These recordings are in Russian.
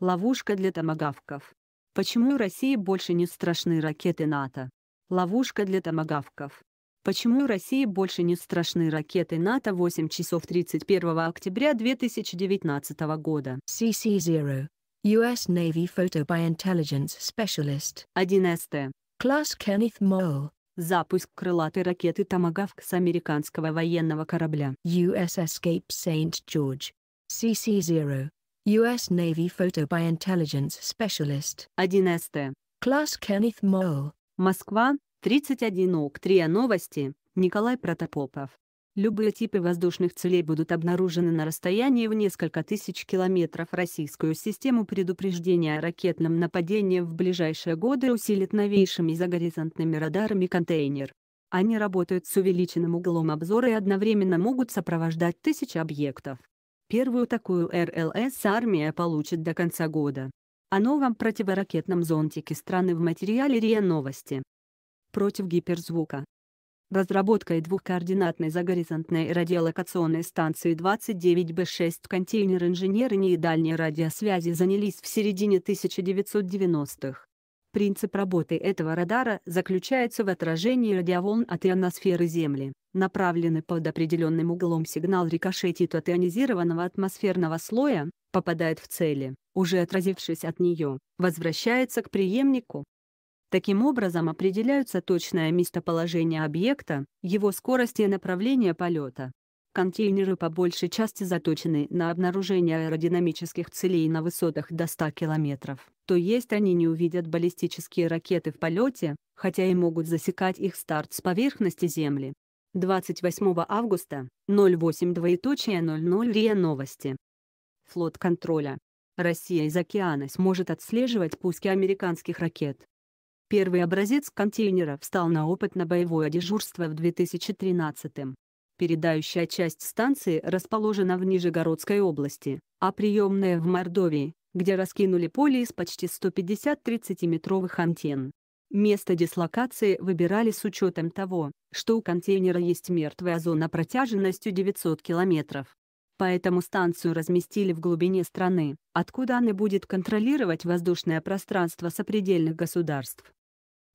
Ловушка для томагавков. Почему России больше не страшны ракеты НАТО? Ловушка для томагавков. Почему России больше не страшны ракеты НАТО 8 часов 31 октября 2019 года? CC0. US Navy Photo by Intelligence Specialist. 1СТ. Класс Кеннeth Молл. Запуск крылатой ракеты «Томагавк» с американского военного корабля. USS Cape St. George. CC0. U.S. Navy photo by intelligence specialist. 11. Класс Кеннет Мол. Москва, 31 ОК. 3 новости. Николай Протопопов. Любые типы воздушных целей будут обнаружены на расстоянии в несколько тысяч километров. Российскую систему предупреждения о ракетном нападении в ближайшие годы усилит новейшими загоризонтными радарами контейнер. Они работают с увеличенным углом обзора и одновременно могут сопровождать тысячи объектов. Первую такую РЛС армия получит до конца года. О новом противоракетном зонтике страны в материале РИА Новости. Против гиперзвука. Разработкой двухкоординатной загоризонтной радиолокационной станции 29Б6 контейнер инженеры и дальней радиосвязи занялись в середине 1990-х. Принцип работы этого радара заключается в отражении радиоволн от ионосферы Земли. Направленный под определенным углом сигнал рикошетит от ионизированного атмосферного слоя, попадает в цели, уже отразившись от нее, возвращается к преемнику. Таким образом определяются точное местоположение объекта, его скорость и направление полета. Контейнеры по большей части заточены на обнаружение аэродинамических целей на высотах до 100 километров то есть они не увидят баллистические ракеты в полете, хотя и могут засекать их старт с поверхности Земли. 28 августа, 08:00 РИА Новости. Флот контроля. Россия из океана сможет отслеживать пуски американских ракет. Первый образец контейнера встал на опыт на боевое дежурство в 2013 Передающая часть станции расположена в Нижегородской области, а приемная в Мордовии, где раскинули поле из почти 150 30-метровых антенн. Место дислокации выбирали с учетом того, что у контейнера есть мертвая зона протяженностью 900 километров. Поэтому станцию разместили в глубине страны, откуда она будет контролировать воздушное пространство сопредельных государств.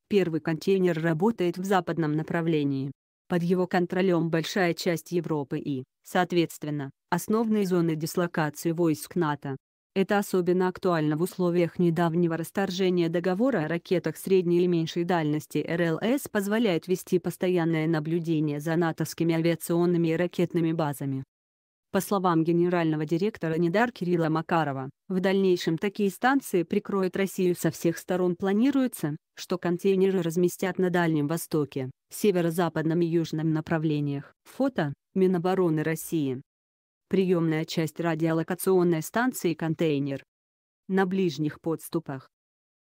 Первый контейнер работает в западном направлении. Под его контролем большая часть Европы и, соответственно, основные зоны дислокации войск НАТО, это особенно актуально в условиях недавнего расторжения договора о ракетах средней и меньшей дальности РЛС позволяет вести постоянное наблюдение за натовскими авиационными и ракетными базами. По словам генерального директора Нидар Кирилла Макарова, в дальнейшем такие станции прикроют Россию со всех сторон. Планируется, что контейнеры разместят на Дальнем Востоке, северо-западном и южном направлениях. Фото – Минобороны России приемная часть радиолокационной станции контейнер. На ближних подступах.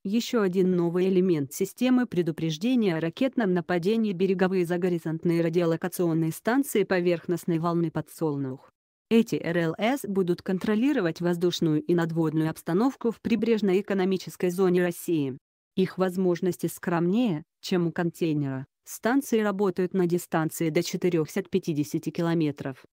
Еще один новый элемент системы предупреждения о ракетном нападении береговые загоризонтные радиолокационные станции поверхностной волны подсолнух. Эти РЛС будут контролировать воздушную и надводную обстановку в прибрежной экономической зоне России. Их возможности скромнее, чем у контейнера. Станции работают на дистанции до 450 километров.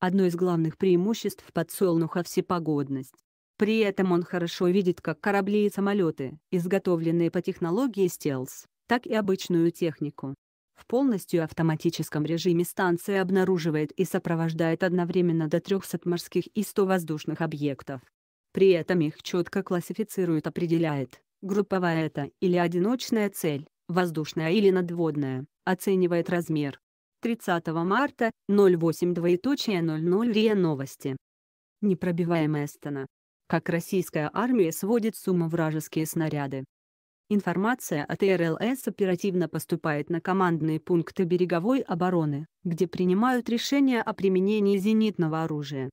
Одно из главных преимуществ подсолнуха — всепогодность. При этом он хорошо видит как корабли и самолеты, изготовленные по технологии стелс, так и обычную технику. В полностью автоматическом режиме станция обнаруживает и сопровождает одновременно до 300 морских и 100 воздушных объектов. При этом их четко классифицирует, определяет, групповая это или одиночная цель, воздушная или надводная, оценивает размер, 30 марта, 08 РИА Новости. Непробиваемая стена. Как российская армия сводит с ума вражеские снаряды. Информация от РЛС оперативно поступает на командные пункты береговой обороны, где принимают решения о применении зенитного оружия.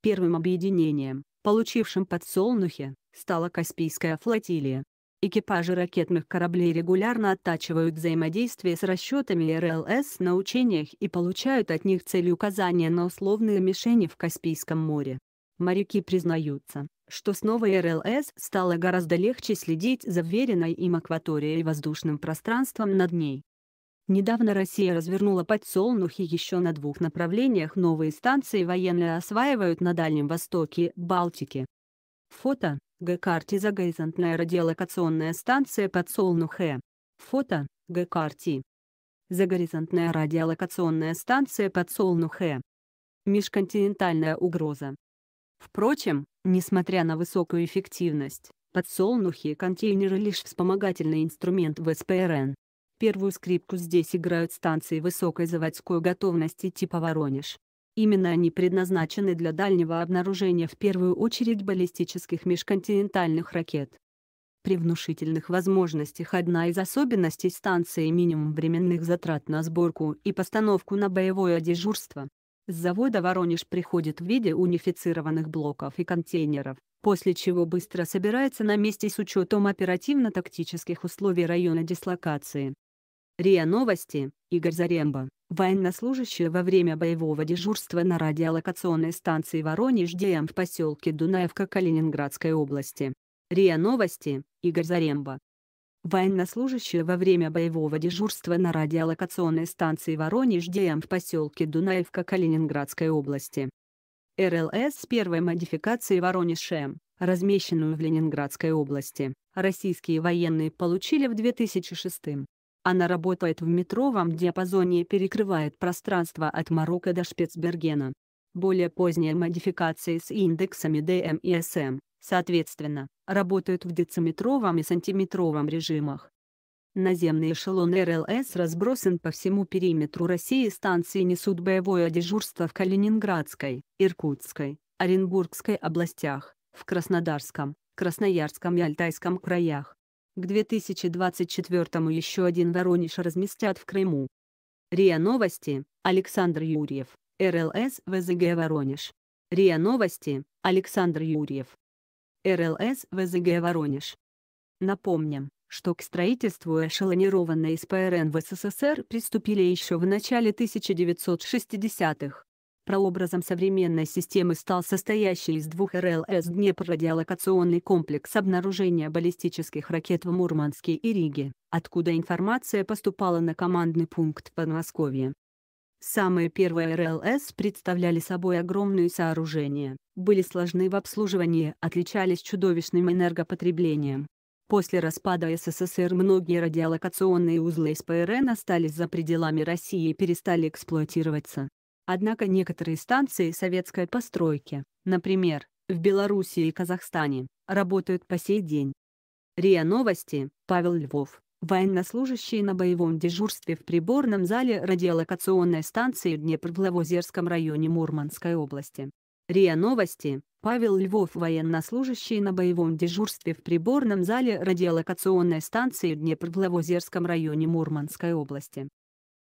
Первым объединением, получившим подсолнухи, стала Каспийская флотилия. Экипажи ракетных кораблей регулярно оттачивают взаимодействие с расчетами РЛС на учениях и получают от них цель указания на условные мишени в Каспийском море. Моряки признаются, что с новой РЛС стало гораздо легче следить за вверенной им акваторией и воздушным пространством над ней. Недавно Россия развернула подсолнухи еще на двух направлениях новые станции военные осваивают на Дальнем Востоке, Балтике. Фото Г-карте загоризонтная радиолокационная станция Подсолнухе. Фото – Г-карте. Загоризонтная радиолокационная станция Подсолнухе. Межконтинентальная угроза. Впрочем, несмотря на высокую эффективность, подсолнухи и контейнеры лишь вспомогательный инструмент в СПРН. Первую скрипку здесь играют станции высокой заводской готовности типа Воронеж, Именно они предназначены для дальнего обнаружения в первую очередь баллистических межконтинентальных ракет. При внушительных возможностях одна из особенностей станции минимум временных затрат на сборку и постановку на боевое дежурство. С завода Воронеж приходит в виде унифицированных блоков и контейнеров, после чего быстро собирается на месте с учетом оперативно-тактических условий района дислокации. РИА Новости, Игорь Заремба. Военнослужащие во время боевого дежурства на радиолокационной станции Воронеж ДМ в поселке Дунаевка Калининградской области. РИА Новости, Игорь Заремба. Военнослужащие во время боевого дежурства на радиолокационной станции Воронеж ДМ в поселке Дунаевка Калининградской области. РЛС первой модификации Воронеж М, размещенную в Ленинградской области, российские военные получили в 2006 она работает в метровом диапазоне и перекрывает пространство от Марокко до Шпицбергена. Более поздние модификации с индексами DM и SM, соответственно, работают в дециметровом и сантиметровом режимах. Наземный эшелон РЛС разбросан по всему периметру России станции несут боевое дежурство в Калининградской, Иркутской, Оренбургской областях, в Краснодарском, Красноярском и Альтайском краях. К 2024-му еще один Воронеж разместят в Крыму. РИА Новости, Александр Юрьев, РЛС ВЗГ Воронеж. РИА Новости, Александр Юрьев. РЛС ВЗГ Воронеж. Напомним, что к строительству эшелонированной СПРН в СССР приступили еще в начале 1960-х. Прообразом современной системы стал состоящий из двух РЛС Днепрорадиолокационный комплекс обнаружения баллистических ракет в Мурманске и Риге, откуда информация поступала на командный пункт Подмосковья. Самые первые РЛС представляли собой огромные сооружения, были сложны в обслуживании, отличались чудовищным энергопотреблением. После распада СССР многие радиолокационные узлы СПРН остались за пределами России и перестали эксплуатироваться. Однако некоторые станции советской постройки, например, в Белоруссии и Казахстане, работают по сей день. РИА Новости, Павел Львов. Военнослужащий на боевом дежурстве в приборном зале радиолокационной станции в Днепрогловозерском районе Мурманской области. РИА Новости, Павел Львов Военнослужащий на боевом дежурстве в приборном зале радиолокационной станции в Днепрогловозерском районе Мурманской области.